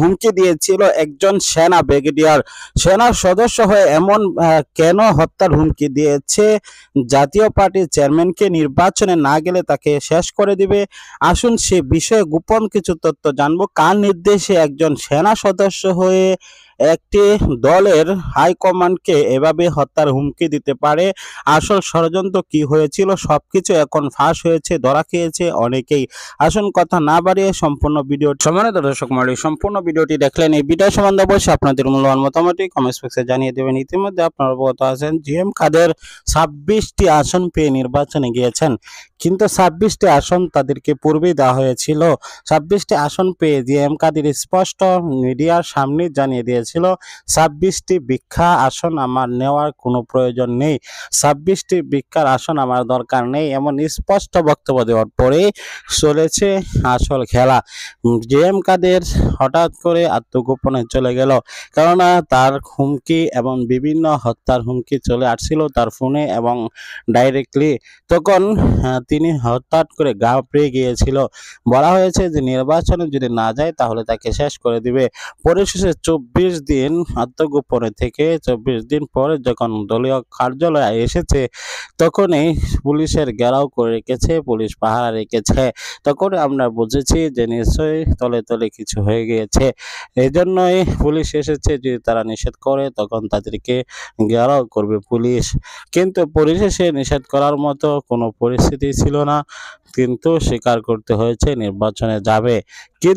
হুমকি দিয়েছিল একজন সেনা ব্রিগেডিয়ার সেনা সদস্য হয়ে এমন কেন হত্যার হুমকি দিয়েছে জাতীয় পার্টির চেয়ারম্যানকে নির্বাচনে না গেলে তাকে শেষ করে দিবে আসুন সে বিষয়ে গোপন কিছু তথ্য জানবো কার নির্দেশে একজন সেনা সদস্য হয়ে একটি দলের হাইকমান্ডকে এভাবে হত্যার হুমকি দিতে পারে আসল ষড়যন্ত্র কি হয়েছিল সব কিছু এখন ফাঁস হয়েছে ধরা খেয়েছে অনেকেই আসুন কথা না বাড়িয়ে সম্পূর্ণ ভিডিও সমানত দর্শক মারি সম্পূর্ণ ভিডিওটি দেখলেন এই ভিডিও সম্বন্ধে অবশ্যই আপনাদের মূল্যবান মতামতটি কমেন্ট বক্সে জানিয়ে দেবেন ইতিমধ্যে আপনারা অবগত আছেন জি এম কাদের ছাব্বিশটি আসন পেয়ে নির্বাচনে গিয়েছেন কিন্তু ছাব্বিশটি আসন তাদেরকে পূর্বেই দেওয়া হয়েছিল ছাব্বিশটি আসন পেয়ে জি এম কাদের স্পষ্ট মিডিয়ার সামনে জানিয়ে দিয়েছে হয়েছিল ছাব্বিশটি বিক্ষা আসন আমার নেওয়ার কোনো প্রয়োজন নেই ছাব্বিশটি ভিক্ষার আসন আমার দরকার নেই এমন স্পষ্ট বক্তব্য দেওয়ার পরে চলেছে আসল খেলা জে এম কাদের হঠাৎ করে আত্মগোপনে চলে গেল কেননা তার হুমকি এবং বিভিন্ন হত্যার হুমকি চলে আসছিল তার ফোনে এবং ডাইরেক্টলি তখন হ্যাঁ, তিনি হঠাৎ করে গা পেয়ে গিয়েছিল বলা হয়েছে যে নির্বাচনে যদি না যায় তাহলে তাকে শেষ করে দিবে পরিশেষে চব্বিশ চব্বিশ দিন আত্মগোপনে থেকে চব্বিশ দিন পরে যখন দলীয় কার্যালয়ে এসেছে তখনই পুলিশের গেরাও করে রেখেছে পুলিশ পাহারা রেখেছে তখন আমরা বুঝেছি যে নিশ্চয়ই তলে তলে কিছু হয়ে গিয়েছে এই জন্যই পুলিশ এসেছে যদি তারা নিষেধ করে তখন তাদেরকে গেরাও করবে পুলিশ কিন্তু পরিশেষে নিষেধ করার মতো কোনো পরিস্থিতি ছিল না কিন্তু স্বীকার করতে হয়েছে নির্বাচনে যাবে